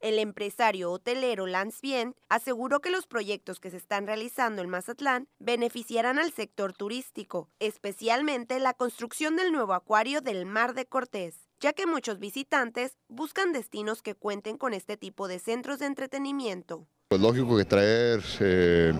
El empresario hotelero Lance Bien aseguró que los proyectos que se están realizando en Mazatlán beneficiarán al sector turístico, especialmente la construcción del nuevo acuario del Mar de Cortés ya que muchos visitantes buscan destinos que cuenten con este tipo de centros de entretenimiento. Es pues, lógico que traer eh,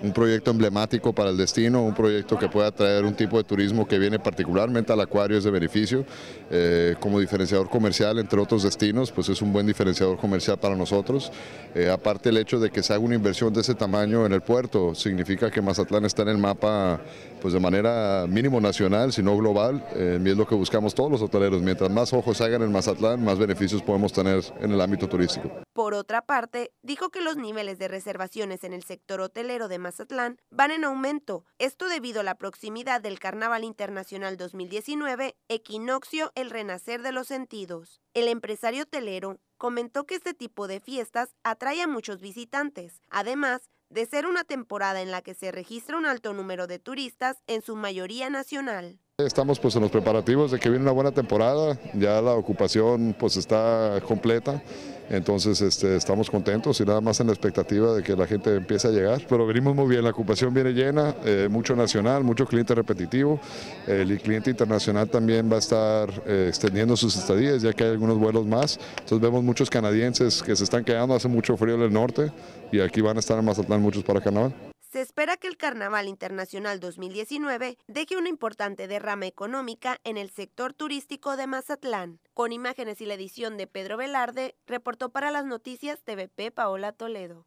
un proyecto emblemático para el destino, un proyecto que pueda traer un tipo de turismo que viene particularmente al acuario es de beneficio, eh, como diferenciador comercial entre otros destinos, pues es un buen diferenciador comercial para nosotros. Eh, aparte el hecho de que se haga una inversión de ese tamaño en el puerto, significa que Mazatlán está en el mapa pues de manera mínimo nacional, sino global, y es lo que buscamos todos los hoteleros, mientras más ojos hagan en Mazatlán, más beneficios podemos tener en el ámbito turístico. Por otra parte, dijo que los niveles de reservaciones en el sector hotelero de Mazatlán van en aumento, esto debido a la proximidad del Carnaval Internacional 2019, Equinoccio, el renacer de los sentidos. El empresario hotelero comentó que este tipo de fiestas atrae a muchos visitantes. Además, de ser una temporada en la que se registra un alto número de turistas, en su mayoría nacional. Estamos pues en los preparativos de que viene una buena temporada, ya la ocupación pues está completa. Entonces este, estamos contentos y nada más en la expectativa de que la gente empiece a llegar. Pero venimos muy bien, la ocupación viene llena, eh, mucho nacional, mucho cliente repetitivo. El cliente internacional también va a estar eh, extendiendo sus estadías ya que hay algunos vuelos más. Entonces vemos muchos canadienses que se están quedando, hace mucho frío en el norte y aquí van a estar en Mazatlán muchos para Canadá. Se espera que el Carnaval Internacional 2019 deje una importante derrama económica en el sector turístico de Mazatlán. Con imágenes y la edición de Pedro Velarde, reportó para las noticias TVP Paola Toledo.